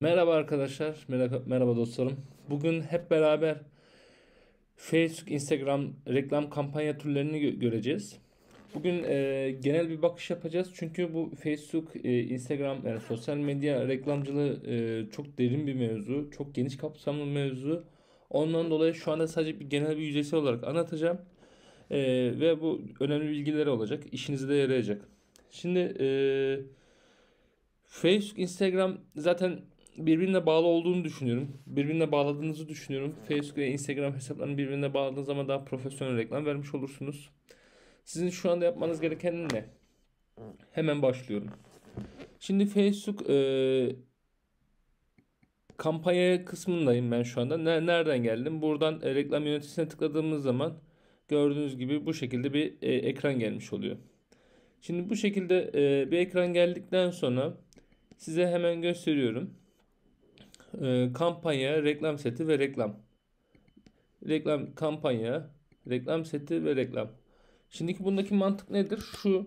Merhaba arkadaşlar, merhaba, merhaba dostlarım. Bugün hep beraber Facebook, Instagram reklam kampanya türlerini gö göreceğiz. Bugün e, genel bir bakış yapacağız çünkü bu Facebook, e, Instagram yani sosyal medya reklamcılığı e, çok derin bir mevzu, çok geniş kapsamlı bir mevzu. Ondan dolayı şu anda sadece bir genel bir yüzeysel olarak anlatacağım e, ve bu önemli bilgiler olacak, işinize de yarayacak. Şimdi e, Facebook, Instagram zaten birbirine bağlı olduğunu düşünüyorum. Birbirine bağladığınızı düşünüyorum. Facebook ve Instagram hesaplarını birbirine bağladığınız zaman daha profesyonel reklam vermiş olursunuz. Sizin şu anda yapmanız gereken ne? Hemen başlıyorum. Şimdi Facebook e, kampanya kısmındayım ben şu anda. Ne, nereden geldim? Buradan e, reklam yöneticisine tıkladığımız zaman gördüğünüz gibi bu şekilde bir e, ekran gelmiş oluyor. Şimdi bu şekilde e, bir ekran geldikten sonra size hemen gösteriyorum e, kampanya, reklam seti ve reklam. Reklam kampanya, reklam seti ve reklam. Şimdiki bundaki mantık nedir? Şu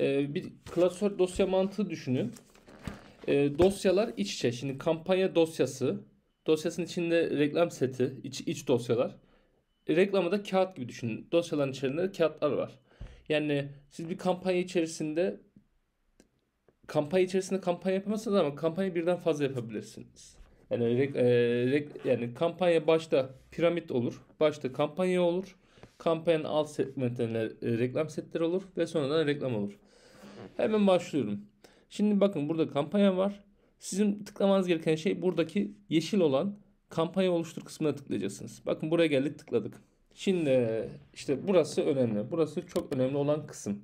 e, bir klasör dosya mantığı düşünün. E, dosyalar iç içe. Şimdi kampanya dosyası, dosyasının içinde reklam seti, iç, iç dosyalar. E, reklamı da kağıt gibi düşünün. Dosyaların içerisinde kağıtlar var. Yani siz bir kampanya içerisinde kampanya içerisinde kampanya yapamazsınız ama kampanya birden fazla yapabilirsiniz. Yani, e, yani kampanya başta piramit olur. Başta kampanya olur. Kampanyanın alt segmentlerine e, reklam setleri olur ve sonradan reklam olur. Hemen başlıyorum. Şimdi bakın burada kampanya var. Sizin tıklamanız gereken şey buradaki yeşil olan kampanya oluştur kısmına tıklayacaksınız. Bakın buraya geldik tıkladık. Şimdi işte burası önemli. Burası çok önemli olan kısım.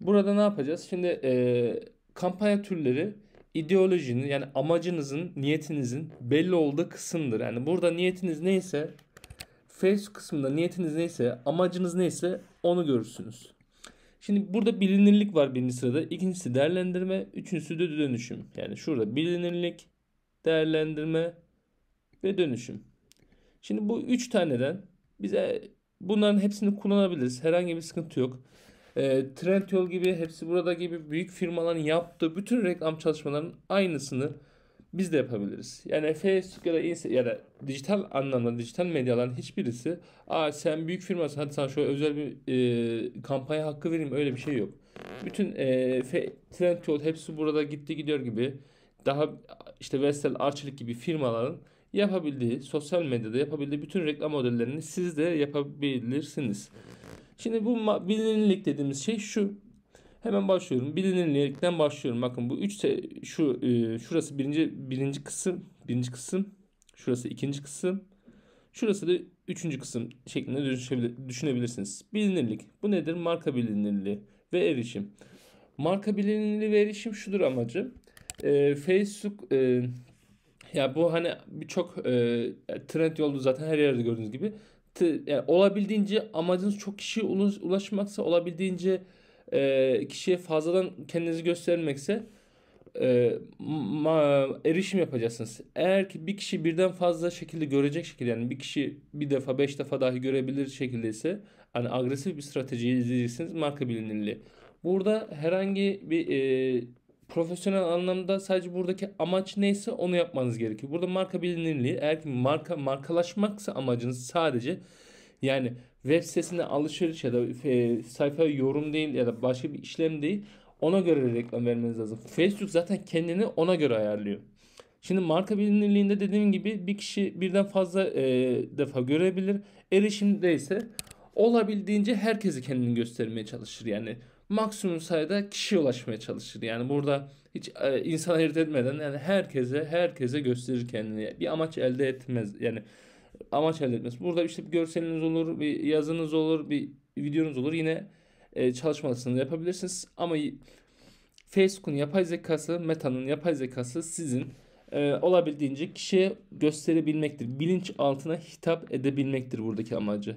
Burada ne yapacağız? Şimdi e, kampanya türleri ideolojinin yani amacınızın, niyetinizin belli olduğu kısımdır. Yani burada niyetiniz neyse face kısmında niyetiniz neyse, amacınız neyse onu görürsünüz. Şimdi burada bilinirlik var birinci sırada. ikincisi değerlendirme. Üçüncüsü de dönüşüm. Yani şurada bilinirlik, değerlendirme ve dönüşüm. Şimdi bu üç taneden bize bunların hepsini kullanabiliriz. Herhangi bir sıkıntı yok. E, Trendyol gibi, hepsi burada gibi büyük firmaların yaptığı bütün reklam çalışmalarının aynısını biz de yapabiliriz. Yani Facebook ya da, Insta, ya da dijital anlamda dijital medyaların hiçbirisi Aa, sen büyük firmasın hadi sana şöyle özel bir e, kampanya hakkı vereyim öyle bir şey yok. Bütün e, fe, Trendyol hepsi burada gitti gidiyor gibi daha işte Vestel Arçelik gibi firmaların yapabildiği sosyal medyada yapabildiği bütün reklam modellerini siz de yapabilirsiniz. Şimdi bu bilinirlik dediğimiz şey şu. Hemen başlıyorum. Bilinirlikten başlıyorum. Bakın bu 3 şu e, şurası birinci birinci kısım, birinci kısım. Şurası ikinci kısım. Şurası da üçüncü kısım şeklinde düşünebilirsiniz. Bilinirlik. Bu nedir? Marka bilinirliği ve erişim. Marka bilinirliği ve erişim şudur amacı. E, Facebook e, ya bu hani birçok e, trend yolda zaten her yerde gördüğünüz gibi yani olabildiğince amacınız çok kişiye ulaşmaksa olabildiğince e, kişiye fazladan kendinizi göstermekse e, ma, erişim yapacaksınız. Eğer ki bir kişi birden fazla şekilde görecek şekilde yani bir kişi bir defa beş defa dahi görebilir şekilde ise hani agresif bir strateji izleyeceksiniz marka bilinirliği. Burada herhangi bir e, profesyonel anlamda sadece buradaki amaç neyse onu yapmanız gerekiyor. Burada marka bilinirliği eğer ki marka markalaşmaksa amacınız sadece yani web sitesine alışveriş ya da e, sayfaya yorum değil ya da başka bir işlem değil ona göre reklam vermeniz lazım. Facebook zaten kendini ona göre ayarlıyor. Şimdi marka bilinirliğinde dediğim gibi bir kişi birden fazla e, defa görebilir. Erişimde ise olabildiğince herkesi kendini göstermeye çalışır. Yani maksimum sayıda kişiye ulaşmaya çalışır. Yani burada hiç e, insan ayırt etmeden yani herkese herkese gösterir kendini. Bir amaç elde etmez. Yani amaç elde etmez. Burada işte bir görseliniz olur, bir yazınız olur, bir videonuz olur. Yine e, yapabilirsiniz. Ama Facebook'un yapay zekası, Meta'nın yapay zekası sizin e, olabildiğince kişiye gösterebilmektir. Bilinç altına hitap edebilmektir buradaki amacı.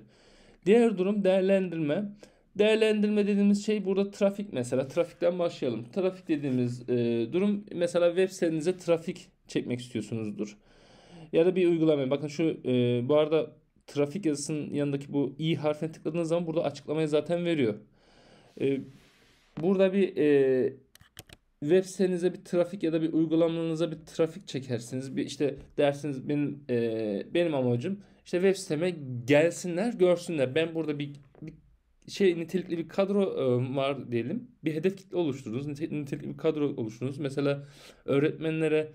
Diğer durum değerlendirme. Değerlendirme dediğimiz şey burada trafik mesela. Trafikten başlayalım. Trafik dediğimiz e, durum mesela web sitenize trafik çekmek istiyorsunuzdur. Ya da bir uygulama. Bakın şu e, bu arada trafik yazısının yanındaki bu i harfine tıkladığınız zaman burada açıklamayı zaten veriyor. E, burada bir e, web sitenize bir trafik ya da bir uygulamanıza bir trafik çekersiniz. Bir işte dersiniz benim e, benim amacım işte web siteme gelsinler, görsünler. Ben burada bir şey nitelikli bir kadro e, var diyelim. Bir hedef kitle oluşturdunuz. Nitelikli bir kadro oluşturdunuz. Mesela öğretmenlere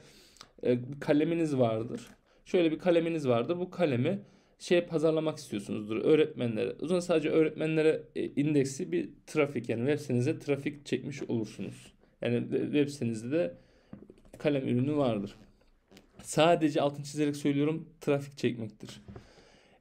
e, kaleminiz vardır. Şöyle bir kaleminiz vardır. Bu kalemi şey pazarlamak istiyorsunuzdur öğretmenlere. O zaman sadece öğretmenlere e, indeksi bir trafik yani web sitenize trafik çekmiş olursunuz. Yani web sitenizde de kalem ürünü vardır. Sadece altın çizerek söylüyorum trafik çekmektir.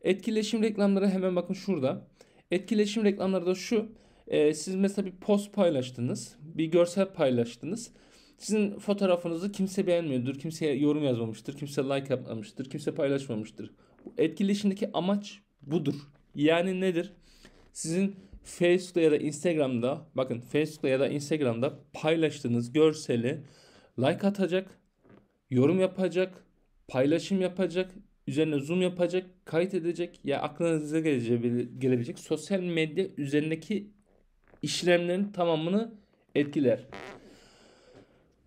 Etkileşim reklamları hemen bakın şurada. Etkileşim reklamları da şu. E, siz mesela bir post paylaştınız. Bir görsel paylaştınız. Sizin fotoğrafınızı kimse beğenmiyordur. Kimse yorum yazmamıştır. Kimse like yapmamıştır. Kimse paylaşmamıştır. Etkileşimdeki amaç budur. Yani nedir? Sizin Facebook'ta ya da Instagram'da bakın Facebook'ta ya da Instagram'da paylaştığınız görseli like atacak, yorum yapacak, paylaşım yapacak, üzerine zoom yapacak, kayıt edecek ya aklınıza gelebilecek, gelebilecek sosyal medya üzerindeki işlemlerin tamamını etkiler.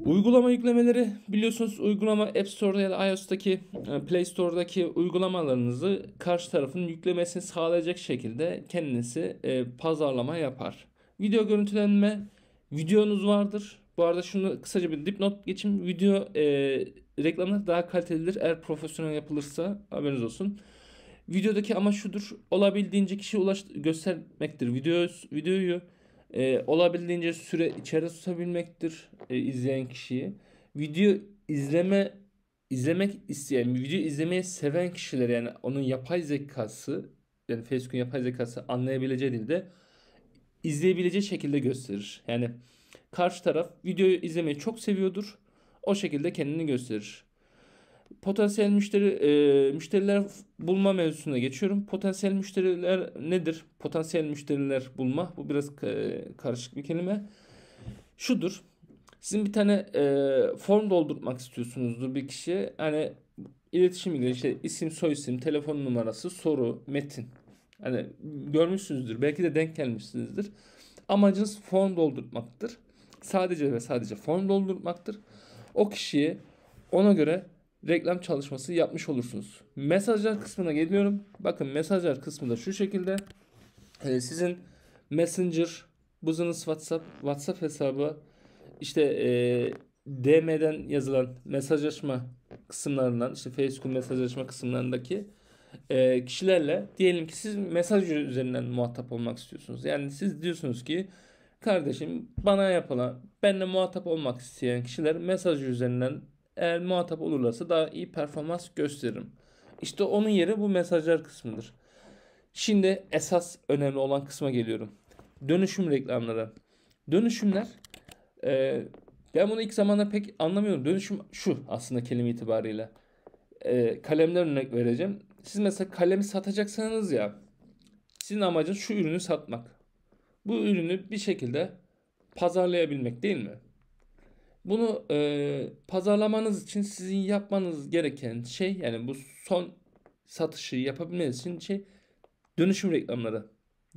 Uygulama yüklemeleri biliyorsunuz uygulama App Store'da ya da iOS'taki e, Play Store'daki uygulamalarınızı karşı tarafın yüklemesini sağlayacak şekilde kendisi e, pazarlama yapar. Video görüntülenme videonuz vardır. Bu arada şunu kısaca bir dipnot geçeyim. Video e, reklamlar daha kalitelidir. Eğer profesyonel yapılırsa haberiniz olsun. Videodaki amaç şudur. Olabildiğince kişiye ulaş göstermektir. Video, videoyu e, olabildiğince süre içeri susabilmektir e, izleyen kişiyi. Video izleme izlemek isteyen, video izlemeyi seven kişiler yani onun yapay zekası yani Facebook'un yapay zekası anlayabileceği dilde izleyebileceği şekilde gösterir. Yani karşı taraf videoyu izlemeyi çok seviyordur o şekilde kendini gösterir. Potansiyel müşteri e, müşteriler bulma mevzusuna geçiyorum. Potansiyel müşteriler nedir? Potansiyel müşteriler bulma bu biraz e, karışık bir kelime. Şudur. Sizin bir tane e, form doldurmak istiyorsunuzdur bir kişi. Hani iletişim ilgili işte isim, soyisim, telefon numarası, soru, metin. Hani görmüşsünüzdür. Belki de denk gelmişsinizdir. Amacınız form doldurmaktır. Sadece ve sadece form doldurmaktır o kişiye ona göre reklam çalışması yapmış olursunuz. Mesajlar kısmına geliyorum. Bakın mesajlar kısmı da şu şekilde ee, sizin Messenger, buzunuz WhatsApp, WhatsApp hesabı işte e, DM'den yazılan mesajlaşma kısımlarından işte Facebook mesajlaşma kısımlarındaki e, kişilerle diyelim ki siz mesaj üzerinden muhatap olmak istiyorsunuz. Yani siz diyorsunuz ki Kardeşim bana yapılan, benimle muhatap olmak isteyen kişiler mesaj üzerinden eğer muhatap olurlarsa daha iyi performans gösteririm. İşte onun yeri bu mesajlar kısmıdır. Şimdi esas önemli olan kısma geliyorum. Dönüşüm reklamları. Dönüşümler e, ben bunu ilk zamanda pek anlamıyorum. Dönüşüm şu aslında kelime itibariyle. E, kalemler örnek vereceğim. Siz mesela kalemi satacaksanız ya sizin amacınız şu ürünü satmak bu ürünü bir şekilde pazarlayabilmek değil mi? Bunu e, pazarlamanız için sizin yapmanız gereken şey yani bu son satışı yapabilmeniz için şey dönüşüm reklamları.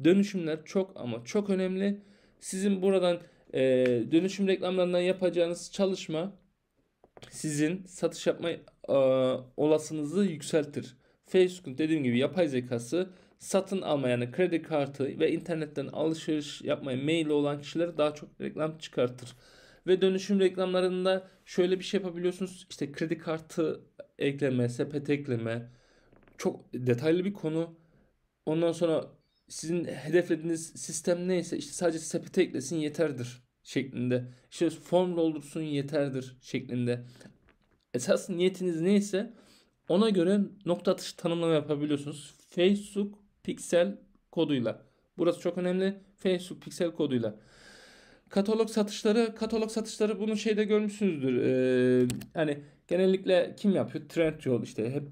Dönüşümler çok ama çok önemli. Sizin buradan e, dönüşüm reklamlarından yapacağınız çalışma sizin satış yapma e, olasınızı yükseltir. Facebook dediğim gibi yapay zekası satın alma yani kredi kartı ve internetten alışveriş yapmaya meyilli olan kişilere daha çok reklam çıkartır. Ve dönüşüm reklamlarında şöyle bir şey yapabiliyorsunuz. İşte kredi kartı ekleme, sepet ekleme. Çok detaylı bir konu. Ondan sonra sizin hedeflediğiniz sistem neyse işte sadece sepet eklesin yeterdir şeklinde. İşte form doldursun yeterdir şeklinde. Esas niyetiniz neyse ona göre nokta atışı tanımlama yapabiliyorsunuz. Facebook piksel koduyla. Burası çok önemli. Facebook piksel koduyla. Katalog satışları, katalog satışları bunu şeyde görmüşsünüzdür. Ee, hani genellikle kim yapıyor? Trendyol işte hep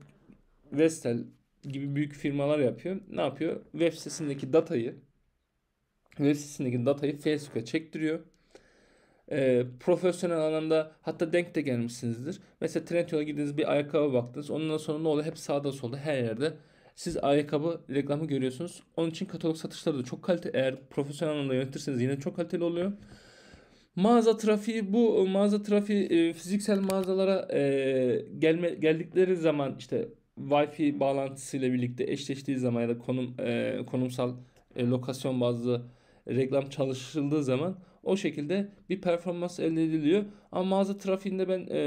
Vestel gibi büyük firmalar yapıyor. Ne yapıyor? Web sitesindeki datayı web sitesindeki datayı Facebook'a çektiriyor. E, profesyonel anlamda hatta denk de gelmişsinizdir. Mesela Trendyol'a gidiniz bir ayakkabı baktınız. Ondan sonra ne oluyor? Hep sağda solda her yerde siz ayakkabı reklamı görüyorsunuz. Onun için katalog satışları da çok kaliteli. Eğer profesyonel anlamda yönetirseniz yine çok kaliteli oluyor. Mağaza trafiği bu mağaza trafiği e, fiziksel mağazalara e, gelme, geldikleri zaman işte Wi-Fi bağlantısıyla birlikte eşleştiği zaman ya da konum e, konumsal e, lokasyon bazlı reklam çalışıldığı zaman o şekilde bir performans elde ediliyor. Ama mağaza trafiğinde ben e,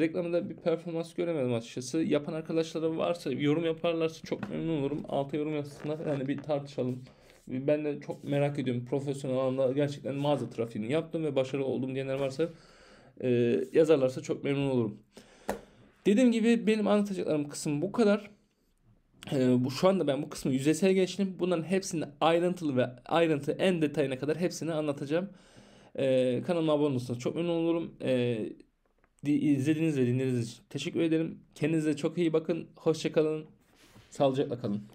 reklamında bir performans göremedim açıkçası. Yapan arkadaşlara varsa yorum yaparlarsa çok memnun olurum. Alta yorum yazsınlar. Yani bir tartışalım. Ben de çok merak ediyorum. Profesyonel anlamda gerçekten mağaza trafiğini yaptım ve başarılı oldum diyenler varsa e, yazarlarsa çok memnun olurum. Dediğim gibi benim anlatacaklarım kısım bu kadar. Ee, bu şu anda ben bu kısmı yüzeysel geçtim. Bunların hepsini ayrıntılı ve ayrıntı en detayına kadar hepsini anlatacağım. E, kanalıma abone olursanız çok memnun olurum. E, izlediğiniz ve dinlediğiniz için teşekkür ederim. Kendinize çok iyi bakın. Hoşçakalın. Sağlıcakla kalın.